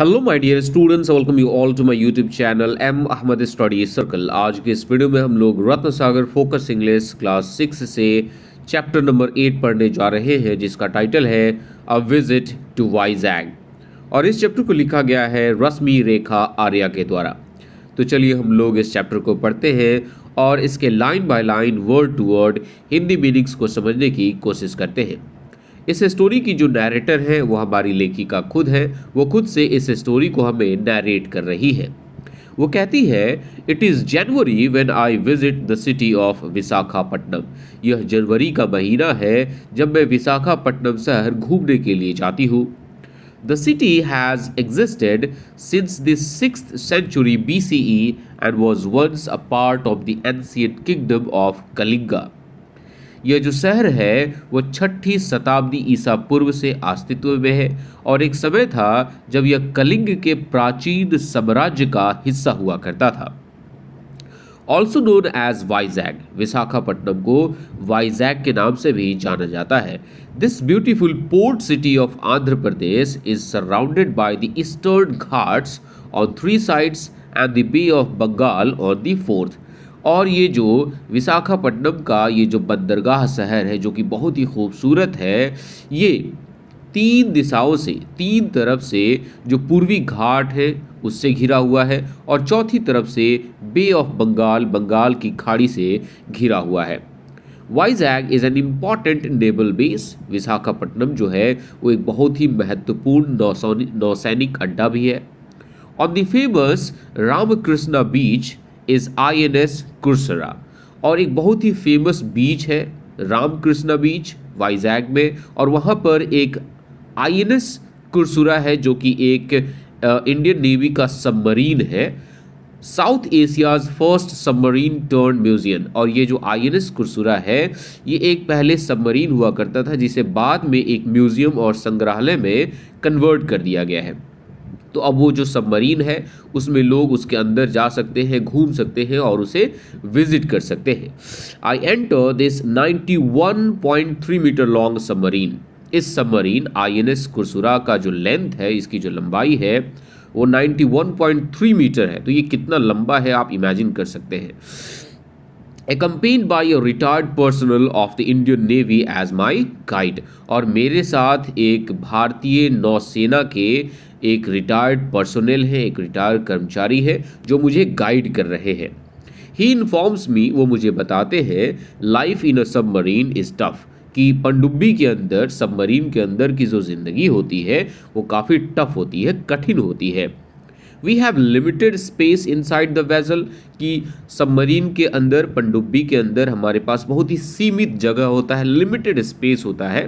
hello my dear students welcome you all to my YouTube channel I'm Ahmad study circle आज के इस video में हम लोग Ratna Sagar focus English class six से चैप्टर नंबर एट पढ़ने जा रहे हैं जिसका टाइटल है अ विजिट टू वाइजैग और इस चैप्टर को लिखा गया है रश्मि रेखा आर्या के द्वारा तो चलिए हम लोग इस चैप्टर को पढ़ते हैं और इसके line by line word to word Hindi meanings को समझने की कोशिश करते हैं इस स्टोरी की जो नैरेटर है वो हमारी लेखिका खुद है वो खुद से इस स्टोरी को हमें नैरेट कर रही है वो कहती है it is January when I visit the city of Visakhapatnam यह जनवरी का महीना है जब मैं विशाखापट्टनम शहर घूमने के लिए जाती हूँ the city has existed since the six century B C E and was once a part of the ancient kingdom of Kalinga यह जो शहर है वह छठी शताब्दी ईसा पूर्व से अस्तित्व में है और एक समय था जब यह कलिंग के प्राचीन साम्राज्य का हिस्सा हुआ करता था also known as Vizag Visakhapatnam को वाइजैग के नाम से भी जाना जाता है this beautiful port city of Andhra Pradesh is surrounded by the Eastern Ghats on three sides and the Bay of Bengal on the fourth और ये जो विशाखापट्टनम का ये जो बंदरगाह शहर है जो कि बहुत ही खूबसूरत है ये तीन दिशाओं से तीन तरफ से जो पूर्वी घाट है उससे घिरा हुआ है और चौथी तरफ से बे ऑफ बंगाल बंगाल की खाड़ी से घिरा हुआ है Vizag is an important naval base Visakhapatnam जो है वो एक बहुत ही महत्वपूर्ण नौसैनिक अड्डा भी है on the famous Ramakrishna beach is I N S Kursura और एक बहुत ही फेमस बीच है रामकृष्णा बीच वाइजैग में और वहाँ पर एक आई एन एस कुरसुरा है जो कि एक इंडियन नेवी का सबमरीन है south Asia's first submarine turn museum और ये जो आई एन एस कुरसुरा है ये एक पहले सबमरीन हुआ करता था जिसे बाद में एक म्यूजियम और संग्रहालय में कन्वर्ट कर दिया गया है तो अब वो जो सबमरीन है उसमें लोग उसके अंदर जा सकते हैं घूम सकते हैं और उसे विजिट कर सकते हैं I enter this 91.3 metre long submarine इस submarine I N S Kursura का जो लेंथ है इसकी जो लंबाई है वो 91.3 मीटर है तो ये कितना लंबा है आप इमेजिन कर सकते हैं accompanied by a retired personnel of the Indian Navy as my guide और मेरे साथ एक भारतीय नौसेना के एक रिटायर्ड पर्सोनल हैं एक रिटायर्ड कर्मचारी है जो मुझे गाइड कर रहे हैं ही इन्फॉर्म्स मी वो मुझे बताते हैं life in a submarine is tough कि पनडुब्बी के अंदर सबमरीन के अंदर की जो ज़िंदगी होती है वो काफ़ी टफ होती है कठिन होती है we have limited space inside the vessel कि सबमरीन के अंदर पनडुब्बी के अंदर हमारे पास बहुत ही सीमित जगह होता है लिमिटेड स्पेस होता है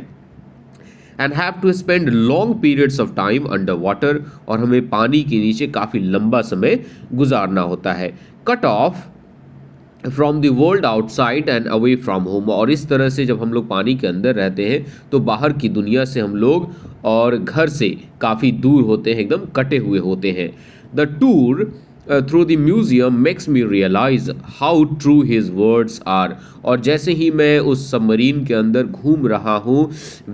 and have to spend long periods of time under water और हमें पानी के नीचे काफ़ी लंबा समय गुजारना होता है cut off from the world outside and away from home और इस तरह से जब हम लोग पानी के अंदर रहते हैं तो बाहर की दुनिया से हम लोग और घर से काफ़ी दूर होते हैं एकदम कटे हुए होते हैं the tour through the museum makes me realise how true his words are और जैसे ही मैं उस सबमरीन के अंदर घूम रहा हूँ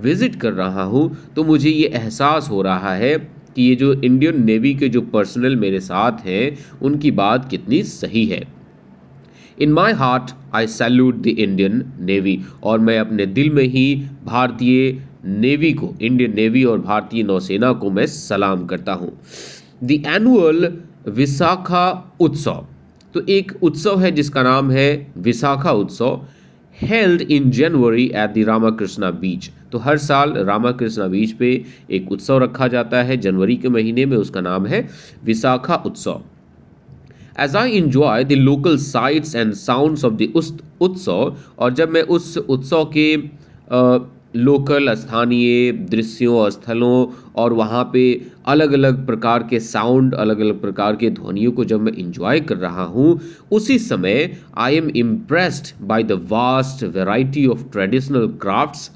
विज़िट कर रहा हूँ तो मुझे ये एहसास हो रहा है कि ये जो इंडियन नेवी के जो पर्सनल मेरे साथ हैं उनकी बात कितनी सही है in my heart I salute the Indian Navy और मैं अपने दिल में ही भारतीय नेवी को इंडियन नेवी और भारतीय नौसेना को मैं सलाम करता हूँ द एनुअल विशाखा उत्सव तो एक उत्सव है जिसका नाम है Visakha Utsav held in January at the Ramakrishna beach तो हर साल रामाकृष्णा बीच पे एक उत्सव रखा जाता है जनवरी के महीने में उसका नाम है Visakha Utsav as I enjoy the local sights and sounds of the Utsav और जब मैं उस उत्सव के लोकल स्थानीय दृश्यों स्थलों और वहाँ पे अलग अलग प्रकार के साउंड अलग अलग प्रकार के ध्वनियों को जब मैं इंजॉय कर रहा हूँ उसी समय I am impressed by the vast variety of traditional crafts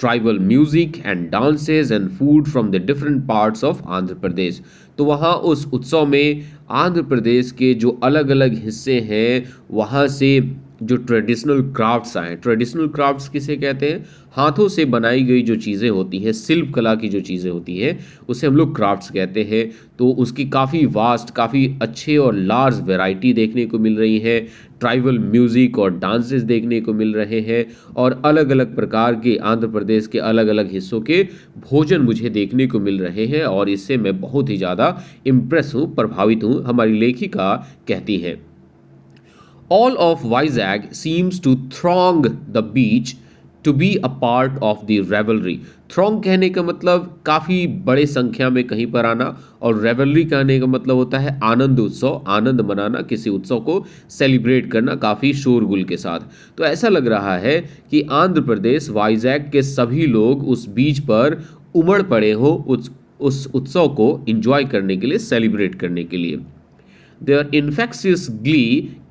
tribal music and dances and food from the different parts of Andhra Pradesh तो वहाँ उस उत्सव में आंध्र प्रदेश के जो अलग अलग हिस्से हैं वहाँ से जो ट्रेडिशनल क्राफ्ट्स आए ट्रेडिशनल क्राफ्ट्स किसे कहते हैं हाथों से बनाई गई जो चीज़ें होती हैं शिल्प कला की जो चीज़ें होती हैं उसे हम लोग क्राफ्ट्स कहते हैं तो उसकी काफ़ी वास्ट काफ़ी अच्छे और लार्ज वैरायटी देखने को मिल रही है ट्राइबल म्यूज़िक और डांसेस देखने को मिल रहे हैं और अलग अलग प्रकार के आंध्र प्रदेश के अलग अलग हिस्सों के भोजन मुझे देखने को मिल रहे हैं और इससे मैं बहुत ही ज़्यादा इम्प्रेस हूँ प्रभावित हूँ हमारी लेखिका कहती है All of Vizag seems to throng the beach to be a part of the revelry throng कहने का मतलब काफ़ी बड़े संख्या में कहीं पर आना और रेवलरी कहने का मतलब होता है आनंद उत्सव आनंद मनाना किसी उत्सव को सेलिब्रेट करना काफ़ी शोरगुल के साथ तो ऐसा लग रहा है कि आंध्र प्रदेश वाइजैक के सभी लोग उस बीच पर उमड़ पड़े हो उस उस उत्सव को enjoy करने के लिए सेलिब्रेट करने के लिए their infectious glee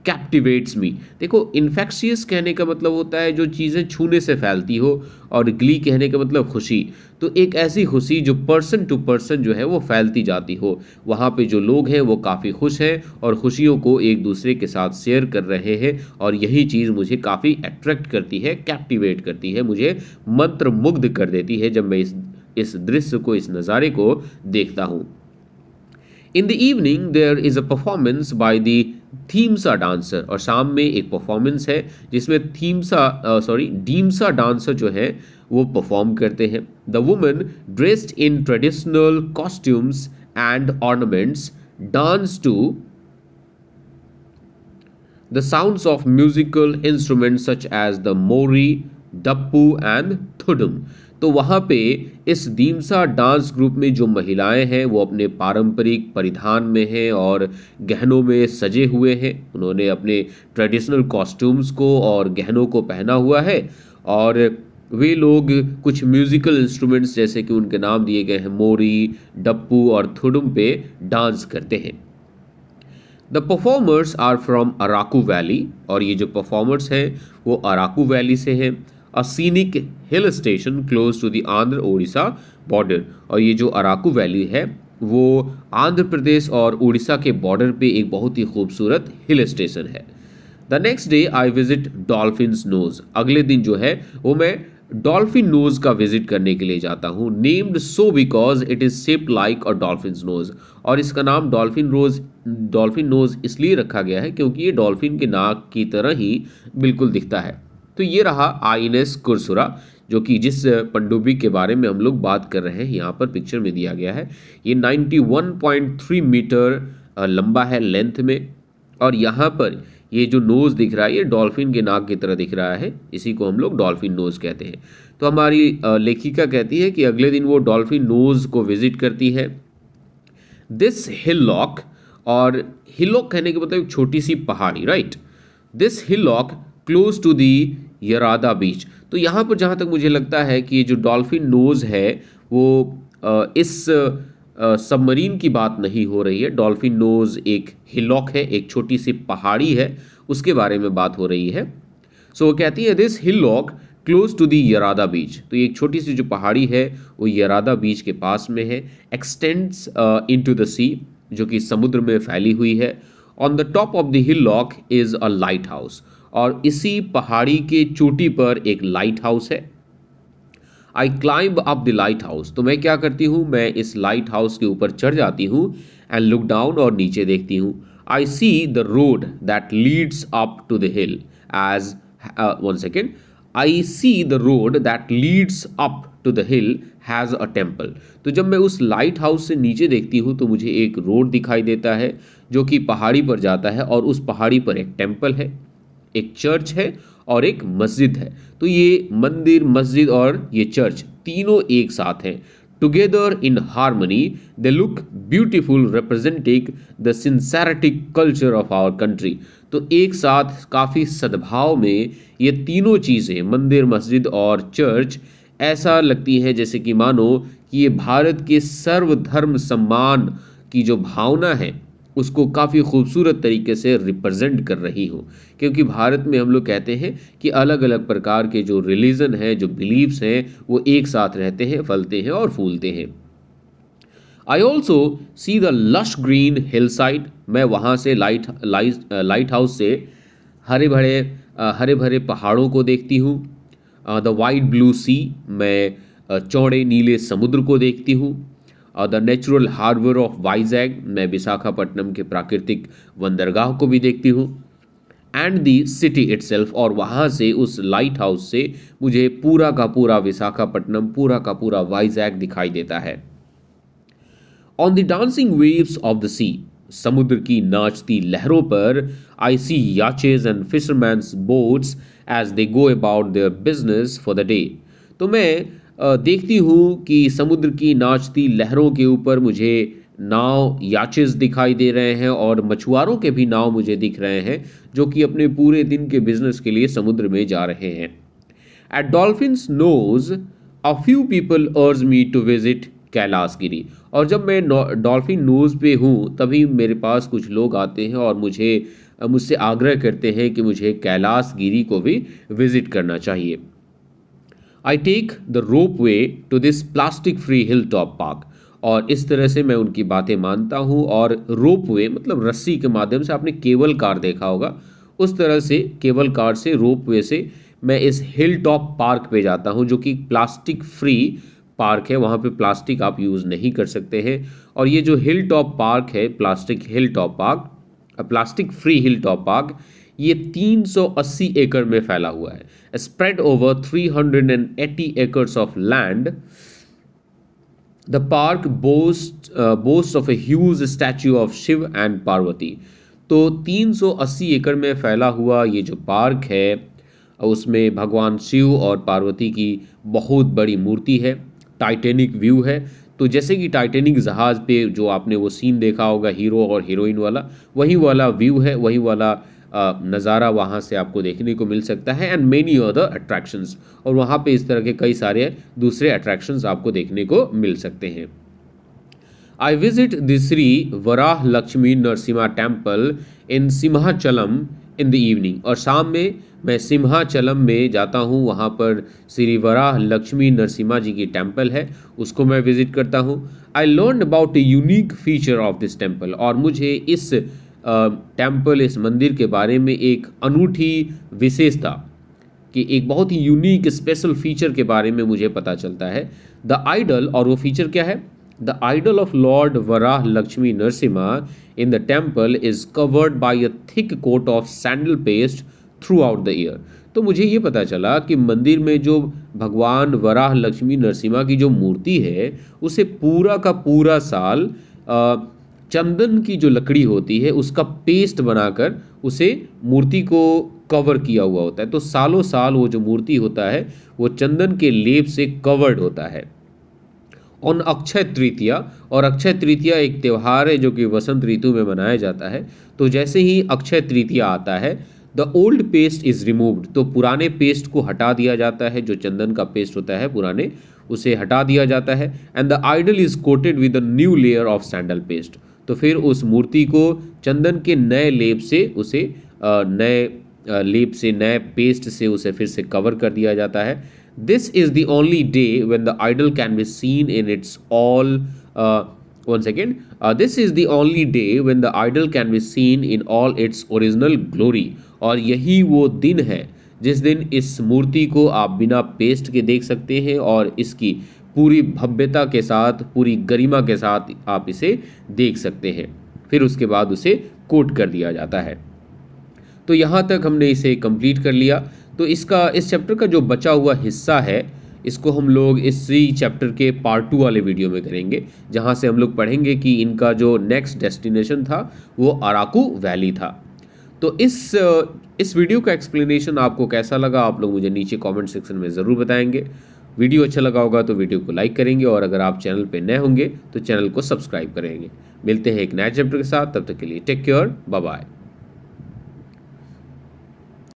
captivates me देखो इन्फेक्शियस कहने का मतलब होता है जो चीज़ें छूने से फैलती हो और ग्ली कहने का मतलब खुशी तो एक ऐसी खुशी जो पर्सन टू पर्सन जो है वो फैलती जाती हो वहाँ पे जो लोग हैं वो काफ़ी खुश हैं और खुशियों को एक दूसरे के साथ शेयर कर रहे हैं और यही चीज़ मुझे काफ़ी अट्रैक्ट करती है कैप्टिवेट करती है मुझे मंत्रमुग्ध कर देती है जब मैं इस इस दृश्य को इस नज़ारे को देखता हूँ in the evening there is a performance by the Dhimsa dancer और शाम में एक परफॉर्मेंस है जिसमें थीमसा सॉरी डीमसा डांसर जो है वो परफॉर्म करते हैं the women dressed in traditional costumes and ornaments dance to the sounds of musical instruments such as the mori dappu and thudum तो वहाँ पे इस दीमसा डांस ग्रुप में जो महिलाएं हैं वो अपने पारंपरिक परिधान में हैं और गहनों में सजे हुए हैं उन्होंने अपने ट्रेडिशनल कॉस्ट्यूम्स को और गहनों को पहना हुआ है और वे लोग कुछ म्यूज़िकल इंस्ट्रूमेंट्स जैसे कि उनके नाम दिए गए हैं मोरी डप्पू और थुडुम पे डांस करते हैं the performers are from Araku Valley और ये जो परफॉर्मर्स हैं वो अराकू वैली से हैं a scenic hill station close to the Andhra Orissa border और ये जो अराकू वैली है वो आंध्र प्रदेश और उड़ीसा के बॉर्डर पे एक बहुत ही खूबसूरत हिल स्टेशन है the next day I visit Dolphin Nose अगले दिन जो है वो मैं डॉल्फिन नोज का विजिट करने के लिए जाता हूँ named so because it is shape like a dolphin nose और इसका नाम डॉल्फिन रोज डॉल्फिन नोज इसलिए रखा गया है क्योंकि ये डॉल्फिन के नाक की तरह ही बिल्कुल दिखता है तो ये रहा आई एन एस कुरसुरा जो कि जिस पनडुब्बी के बारे में हम लोग बात कर रहे हैं यहाँ पर पिक्चर में दिया गया है ये 91.3 मीटर लंबा है लेंथ में और यहाँ पर ये जो नोज़ दिख रहा है ये डॉल्फिन के नाक की तरह दिख रहा है इसी को हम लोग डॉल्फिन नोज़ कहते हैं तो हमारी लेखिका कहती है कि अगले दिन वो डॉल्फिन नोज़ को विज़िट करती है दिस हिल लॉक और हिलॉक कहने के मतलब एक छोटी सी पहाड़ी right this hillock close to the Yarada beach तो यहाँ पर जहाँ तक मुझे लगता है कि जो डॉल्फिन नोज़ है वो इस सबमरीन की बात नहीं हो रही है डॉल्फिन नोज़ एक हिलॉक है एक छोटी सी पहाड़ी है उसके बारे में बात हो रही है सो so, वो कहती है this hillock close to the Yarada beach तो ये एक छोटी सी जो पहाड़ी है वो यरादा बीच के पास में है extends into the sea जो कि समुद्र में फैली हुई है on the top of the hillock is a lighthouse और इसी पहाड़ी के चोटी पर एक लाइट हाउस है I climb up the lighthouse तो मैं क्या करती हूँ मैं इस लाइट हाउस के ऊपर चढ़ जाती हूँ एंड लुक डाउन और नीचे देखती हूँ I see the road that leads up to the hill as one second I see the road that leads up to the hill has a temple तो जब मैं उस लाइट हाउस से नीचे देखती हूँ तो मुझे एक रोड दिखाई देता है जो कि पहाड़ी पर जाता है और उस पहाड़ी पर एक टेम्पल है एक चर्च है और एक मस्जिद है तो ये मंदिर मस्जिद और ये चर्च तीनों एक साथ हैं together in harmony they look beautiful representing the syncretic culture of our country तो एक साथ काफ़ी सद्भाव में ये तीनों चीज़ें मंदिर मस्जिद और चर्च ऐसा लगती हैं जैसे कि मानो कि ये भारत के सर्वधर्म सम्मान की जो भावना है उसको काफ़ी खूबसूरत तरीके से रिप्रेजेंट कर रही हो क्योंकि भारत में हम लोग कहते हैं कि अलग अलग प्रकार के जो रिलीज़न हैं जो बिलीव्स हैं वो एक साथ रहते हैं फलते हैं और फूलते हैं I also see the lush green hillside मैं वहाँ से लाइट लाइट लाइट हाउस से हरे भरे हरे भरे पहाड़ों को देखती हूँ द वाइट ब्लू सी मैं चौड़े नीले समुद्र को देखती हूँ और the natural harbour of Vizag मैं विशाखापट्टनम के प्राकृतिक बंदरगाह को भी देखती हूँ एंड दी सिटी इट और वहाँ से उस लाइट हाउस से मुझे पूरा का पूरा विशाखापट्टनम पूरा का पूरा वाइजैग दिखाई देता है on the dancing waves of the sea समुद्र की नाचती लहरों पर आई सी याचेज and fisherman boats as they go about their business for the day तो मैं देखती हूँ कि समुद्र की नाचती लहरों के ऊपर मुझे नाव याचिस दिखाई दे रहे हैं और मछुआरों के भी नाव मुझे दिख रहे हैं जो कि अपने पूरे दिन के बिजनेस के लिए समुद्र में जा रहे हैं at Dolphin's Nose a few people urge me to visit Kailash Giri और जब मैं डॉल्फिन नोज पे हूँ तभी मेरे पास कुछ लोग आते हैं और मुझे मुझसे आग्रह करते हैं कि मुझे कैलाश गिरी को भी विज़िट करना चाहिए I take the ropeway to this plastic free hilltop park और इस तरह से मैं उनकी बातें मानता हूँ और रोप वे मतलब रस्सी के माध्यम से आपने केबल कार देखा होगा उस तरह से केबल कार से रोप वे से मैं इस हिल टॉप पार्क पे जाता हूँ जो कि प्लास्टिक फ्री पार्क है वहाँ पे प्लास्टिक आप यूज़ नहीं कर सकते हैं और ये जो हिल टॉप पार्क है plastic hilltop park plastic free hilltop park ये 380 एकड़ में फैला हुआ है spread over 380 acres of land the park boast boast of a huge statue of Shiva and Parvati तो 380 एकड़ में फैला हुआ ये जो पार्क है उसमें भगवान शिव और पार्वती की बहुत बड़ी मूर्ति है टाइटेनिक व्यू है तो जैसे कि टाइटेनिक जहाज़ पे जो आपने वो सीन देखा होगा हीरो और हीरोइन वाला वही वाला व्यू है वही वाला नज़ारा वहाँ से आपको देखने को मिल सकता है एंड मेनी अदर अट्रैक्शंस और वहाँ पे इस तरह के कई सारे दूसरे अट्रैक्शंस आपको देखने को मिल सकते हैं I visit the Shri Varaha Lakshmi Narasimha temple in Simhachalam in the evening और शाम में मैं सिम्हाचलम में जाता हूँ वहाँ पर श्री वराह लक्ष्मी नरसिम्हा जी की टेम्पल है उसको मैं विजिट करता हूँ I learn about a unique feature of this temple और मुझे इस टेम्पल इस मंदिर के बारे में एक अनूठी विशेषता कि एक बहुत ही यूनिक स्पेशल फीचर के बारे में मुझे पता चलता है द आइडल और वो फीचर क्या है the idol of Lord Varaha Lakshmi Narasimha in the temple is covered by a thick coat of sandal paste throughout the year तो मुझे ये पता चला कि मंदिर में जो भगवान वराह लक्ष्मी नरसिम्हा की जो मूर्ति है उसे पूरा का पूरा साल आ, चंदन की जो लकड़ी होती है उसका पेस्ट बनाकर उसे मूर्ति को कवर किया हुआ होता है तो सालों साल वो जो मूर्ति होता है वो चंदन के लेप से कवर्ड होता है और अक्षय तृतीया और अक्षय तृतीया एक त्यौहार है जो कि वसंत ऋतु में मनाया जाता है तो जैसे ही अक्षय तृतीया आता है the old paste is removed तो पुराने पेस्ट को हटा दिया जाता है जो चंदन का पेस्ट होता है पुराने उसे हटा दिया जाता है and the idol is coated with a new layer of sandal paste तो फिर उस मूर्ति को चंदन के नए लेप से उसे नए लेप से नए पेस्ट से उसे फिर से कवर कर दिया जाता है this is the only day when the idol can be seen in its all one second this is the only day when the idol can be seen in all its original glory और यही वो दिन है जिस दिन इस मूर्ति को आप बिना पेस्ट के देख सकते हैं और इसकी पूरी भव्यता के साथ पूरी गरिमा के साथ आप इसे देख सकते हैं फिर उसके बाद उसे कोट कर दिया जाता है तो यहाँ तक हमने इसे कंप्लीट कर लिया तो इसका इस चैप्टर का जो बचा हुआ हिस्सा है इसको हम लोग इसी चैप्टर के पार्ट टू वाले वीडियो में करेंगे जहाँ से हम लोग पढ़ेंगे कि इनका जो नेक्स्ट डेस्टिनेशन था वो अराकू वैली था तो इस इस वीडियो का एक्सप्लेनेशन आपको कैसा लगा आप लोग मुझे नीचे कमेंट सेक्शन में ज़रूर बताएंगे वीडियो अच्छा लगा होगा तो वीडियो को लाइक करेंगे और अगर आप चैनल पर नए होंगे तो चैनल को सब्सक्राइब करेंगे मिलते हैं एक नए चैप्टर के साथ तब तक के लिए टेक केयर बाय